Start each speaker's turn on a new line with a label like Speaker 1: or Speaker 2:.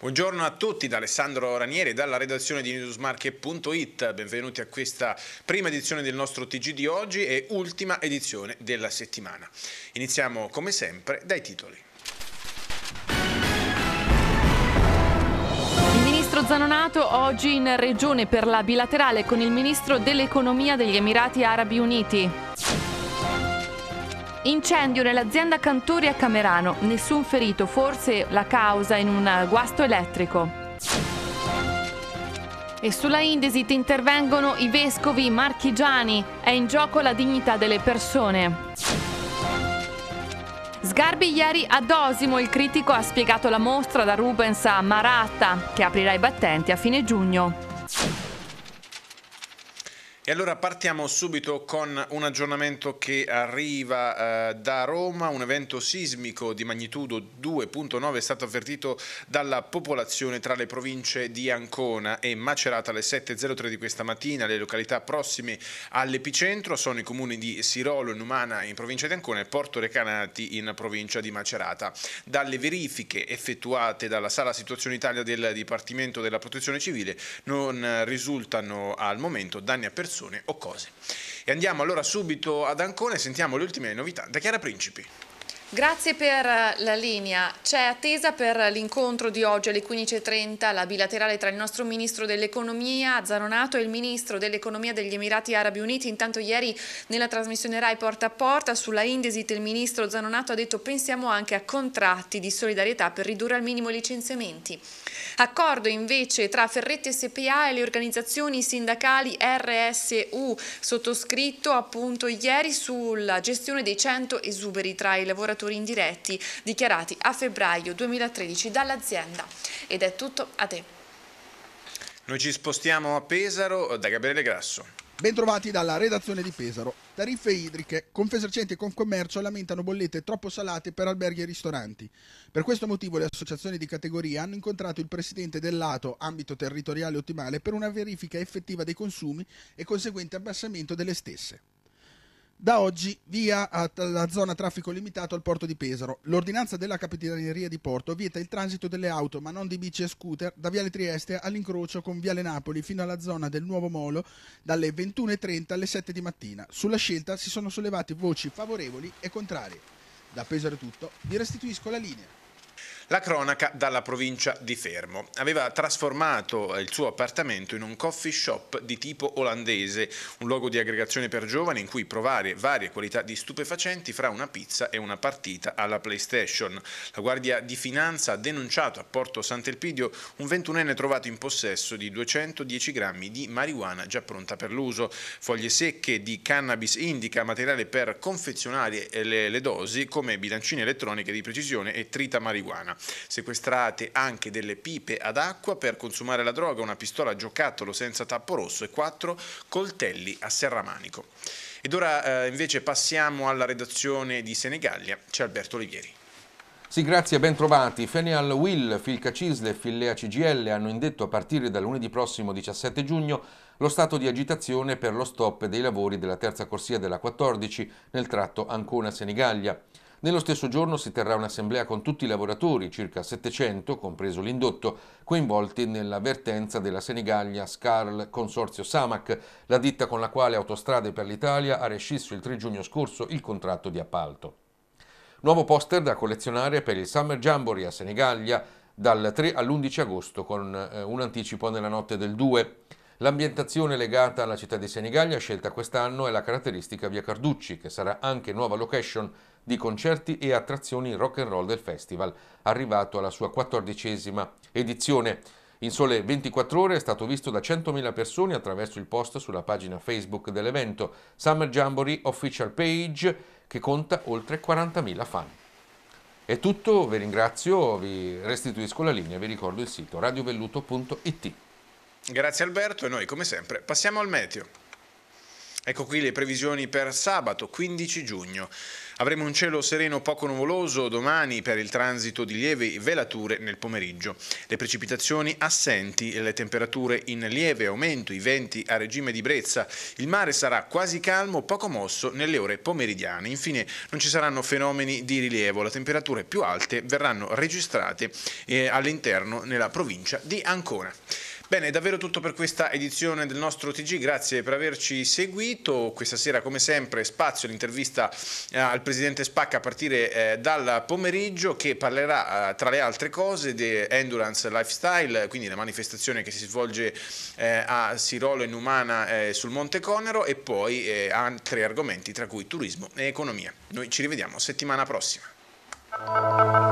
Speaker 1: Buongiorno a tutti da Alessandro Ranieri dalla redazione di newsmarket.it, benvenuti a questa prima edizione del nostro TG di oggi e ultima edizione della settimana. Iniziamo come sempre dai titoli.
Speaker 2: ministro Zanonato oggi in regione per la bilaterale con il ministro dell'economia degli Emirati Arabi Uniti. Incendio nell'azienda Cantori a Camerano, nessun ferito, forse la causa in un guasto elettrico. E sulla Indesit intervengono i vescovi marchigiani, è in gioco la dignità delle persone. Sgarbi ieri ad Osimo, il critico ha spiegato la mostra da Rubens a Maratta, che aprirà i battenti a fine giugno.
Speaker 1: E allora partiamo subito con un aggiornamento che arriva eh, da Roma, un evento sismico di magnitudo 2.9 è stato avvertito dalla popolazione tra le province di Ancona e Macerata alle 7.03 di questa mattina, le località prossime all'epicentro sono i comuni di Sirolo, Numana in provincia di Ancona e Porto Recanati in provincia di Macerata. Dalle verifiche effettuate dalla Sala Situazione Italia del Dipartimento della Protezione Civile non risultano al momento danni a persone persone o cose. E andiamo allora subito ad Ancona e sentiamo le ultime novità da Chiara Principi.
Speaker 2: Grazie per eh, la linea. C'è attesa per l'incontro di oggi alle 15.30, la bilaterale tra il nostro Ministro dell'Economia, Zanonato, e il Ministro dell'Economia degli Emirati Arabi Uniti. Intanto ieri nella trasmissione RAI Porta a Porta sulla Indesit il Ministro Zanonato ha detto pensiamo anche a contratti di solidarietà per ridurre al minimo i licenziamenti. Accordo invece tra Ferretti SPA e le organizzazioni sindacali RSU sottoscritto appunto ieri sulla gestione dei 100 esuberi tra i lavoratori lavoratori indiretti dichiarati a febbraio 2013 dall'azienda. Ed è tutto a te.
Speaker 1: Noi ci spostiamo a Pesaro da Gabriele Grasso.
Speaker 3: Bentrovati dalla redazione di Pesaro. Tariffe idriche. Confesercenti e Confcommercio lamentano bollette troppo salate per alberghi e ristoranti. Per questo motivo le associazioni di categoria hanno incontrato il presidente del lato ambito territoriale ottimale, per una verifica effettiva dei consumi e conseguente abbassamento delle stesse. Da oggi via alla zona traffico limitato al porto di Pesaro. L'ordinanza della Capitaneria di Porto vieta il transito delle auto, ma non di bici e scooter, da Viale Trieste all'incrocio con Viale Napoli fino alla zona del Nuovo Molo dalle 21.30 alle 7 di mattina. Sulla scelta si sono sollevate voci favorevoli e contrarie. Da Pesaro è tutto, vi restituisco la linea.
Speaker 1: La cronaca dalla provincia di Fermo. Aveva trasformato il suo appartamento in un coffee shop di tipo olandese, un luogo di aggregazione per giovani in cui provare varie qualità di stupefacenti fra una pizza e una partita alla PlayStation. La Guardia di Finanza ha denunciato a Porto Sant'Elpidio un 21enne trovato in possesso di 210 grammi di marijuana già pronta per l'uso, foglie secche di cannabis indica, materiale per confezionare le, le dosi come bilancine elettroniche di precisione e trita marijuana sequestrate anche delle pipe ad acqua per consumare la droga, una pistola a giocattolo senza tappo rosso e quattro coltelli a serramanico. Ed ora eh, invece passiamo alla redazione di Senegalia, c'è Alberto
Speaker 4: Olivieri. Sì, grazie, ben trovati. Fenial Will, Filca Cisle e Fillea CGL hanno indetto a partire da lunedì prossimo 17 giugno lo stato di agitazione per lo stop dei lavori della terza corsia della 14 nel tratto Ancona-Senigallia. Nello stesso giorno si terrà un'assemblea con tutti i lavoratori, circa 700, compreso l'indotto, coinvolti nell'avvertenza della Senigallia Scarl Consorzio Samac, la ditta con la quale Autostrade per l'Italia ha rescisso il 3 giugno scorso il contratto di appalto. Nuovo poster da collezionare per il Summer Jamboree a Senigallia dal 3 all'11 agosto con eh, un anticipo nella notte del 2. L'ambientazione legata alla città di Senigallia scelta quest'anno è la caratteristica via Carducci, che sarà anche nuova location di concerti e attrazioni rock and roll del festival, arrivato alla sua quattordicesima edizione. In sole 24 ore è stato visto da 100.000 persone attraverso il post sulla pagina Facebook dell'evento Summer Jamboree Official Page che conta oltre 40.000 fan. È tutto, vi ringrazio, vi restituisco la linea, vi ricordo il sito radiovelluto.it. Grazie Alberto e noi come sempre passiamo al meteo.
Speaker 1: Ecco qui le previsioni per sabato 15 giugno. Avremo un cielo sereno poco nuvoloso domani per il transito di lievi velature nel pomeriggio. Le precipitazioni assenti, le temperature in lieve aumento, i venti a regime di brezza. Il mare sarà quasi calmo, poco mosso nelle ore pomeridiane. Infine non ci saranno fenomeni di rilievo. Le temperature più alte verranno registrate eh, all'interno nella provincia di Ancona. Bene, è davvero tutto per questa edizione del nostro TG, grazie per averci seguito. Questa sera come sempre spazio l'intervista eh, al Presidente presidente Spacca a partire eh, dal pomeriggio che parlerà eh, tra le altre cose di Endurance Lifestyle, quindi la manifestazione che si svolge eh, a Sirolo e Numana eh, sul Monte Conero e poi eh, altri argomenti tra cui turismo e economia. Noi ci rivediamo settimana prossima.